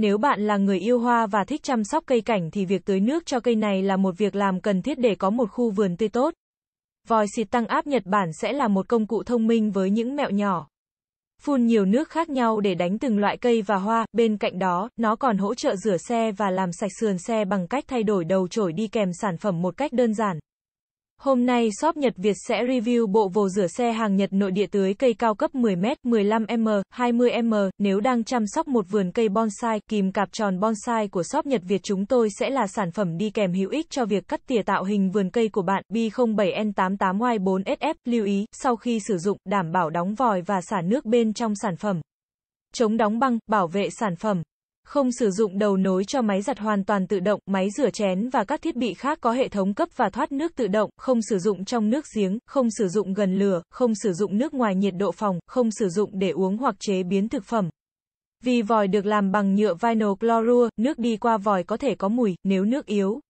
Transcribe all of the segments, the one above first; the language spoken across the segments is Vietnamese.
Nếu bạn là người yêu hoa và thích chăm sóc cây cảnh thì việc tưới nước cho cây này là một việc làm cần thiết để có một khu vườn tươi tốt. Vòi xịt tăng áp Nhật Bản sẽ là một công cụ thông minh với những mẹo nhỏ. Phun nhiều nước khác nhau để đánh từng loại cây và hoa, bên cạnh đó, nó còn hỗ trợ rửa xe và làm sạch sườn xe bằng cách thay đổi đầu chổi đi kèm sản phẩm một cách đơn giản. Hôm nay shop Nhật Việt sẽ review bộ vồ rửa xe hàng Nhật nội địa tưới cây cao cấp 10m, 15m, 20m. Nếu đang chăm sóc một vườn cây bonsai, kìm cạp tròn bonsai của shop Nhật Việt chúng tôi sẽ là sản phẩm đi kèm hữu ích cho việc cắt tỉa tạo hình vườn cây của bạn. B07N88Y4SF, lưu ý, sau khi sử dụng, đảm bảo đóng vòi và xả nước bên trong sản phẩm. Chống đóng băng, bảo vệ sản phẩm. Không sử dụng đầu nối cho máy giặt hoàn toàn tự động, máy rửa chén và các thiết bị khác có hệ thống cấp và thoát nước tự động, không sử dụng trong nước giếng, không sử dụng gần lửa, không sử dụng nước ngoài nhiệt độ phòng, không sử dụng để uống hoặc chế biến thực phẩm. Vì vòi được làm bằng nhựa vinyl chlorua, nước đi qua vòi có thể có mùi, nếu nước yếu,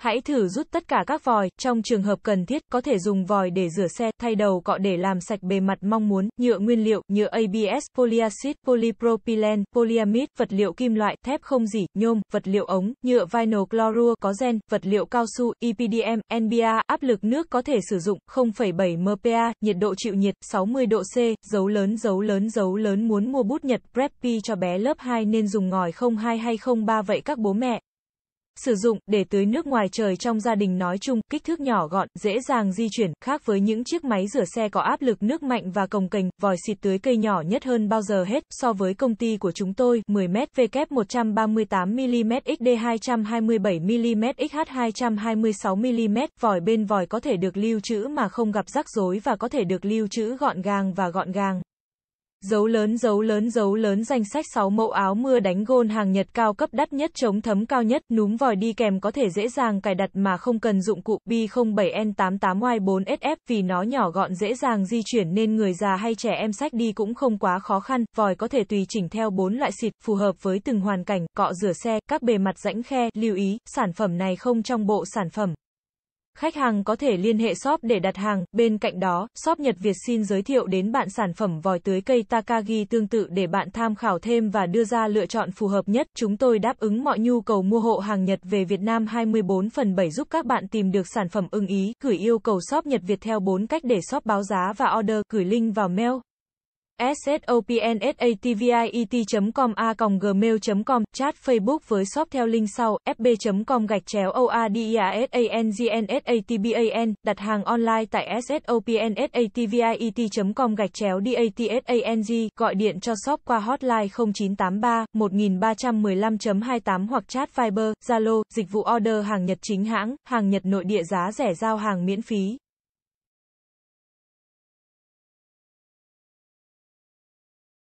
Hãy thử rút tất cả các vòi, trong trường hợp cần thiết, có thể dùng vòi để rửa xe, thay đầu cọ để làm sạch bề mặt mong muốn, nhựa nguyên liệu, nhựa ABS, polyacid, polypropylene, polyamide, vật liệu kim loại, thép không dỉ, nhôm, vật liệu ống, nhựa vinyl chlorua có gen, vật liệu cao su, EPDM, NBA, áp lực nước có thể sử dụng 0,7 MPa, nhiệt độ chịu nhiệt 60 độ C, dấu lớn dấu lớn dấu lớn muốn mua bút Nhật Preppy cho bé lớp 2 nên dùng ngòi 02 hay 03 vậy các bố mẹ Sử dụng để tưới nước ngoài trời trong gia đình nói chung, kích thước nhỏ gọn, dễ dàng di chuyển, khác với những chiếc máy rửa xe có áp lực nước mạnh và cồng kềnh, vòi xịt tưới cây nhỏ nhất hơn bao giờ hết. So với công ty của chúng tôi, 10m VK 138mm XD 227mm XH 226mm, vòi bên vòi có thể được lưu trữ mà không gặp rắc rối và có thể được lưu trữ gọn gàng và gọn gàng. Dấu lớn dấu lớn dấu lớn danh sách 6 mẫu áo mưa đánh gôn hàng Nhật cao cấp đắt nhất chống thấm cao nhất, núm vòi đi kèm có thể dễ dàng cài đặt mà không cần dụng cụ B07N88Y4SF vì nó nhỏ gọn dễ dàng di chuyển nên người già hay trẻ em sách đi cũng không quá khó khăn, vòi có thể tùy chỉnh theo 4 loại xịt phù hợp với từng hoàn cảnh, cọ rửa xe, các bề mặt rãnh khe, lưu ý, sản phẩm này không trong bộ sản phẩm. Khách hàng có thể liên hệ shop để đặt hàng, bên cạnh đó, shop Nhật Việt xin giới thiệu đến bạn sản phẩm vòi tưới cây Takagi tương tự để bạn tham khảo thêm và đưa ra lựa chọn phù hợp nhất. Chúng tôi đáp ứng mọi nhu cầu mua hộ hàng Nhật về Việt Nam 24 phần 7 giúp các bạn tìm được sản phẩm ưng ý, gửi yêu cầu shop Nhật Việt theo 4 cách để shop báo giá và order, gửi link vào mail sopnsatviet.com a e gmail.com, chat Facebook với shop theo link sau, fb.com gạch chéo oadiasangnsatban, đặt hàng online tại sopnsatviet.com gạch chéo datsang, gọi điện cho shop qua hotline 0983 1315.28 hoặc chat Viber, Zalo, dịch vụ order hàng Nhật chính hãng, hàng Nhật nội địa giá rẻ giao hàng miễn phí.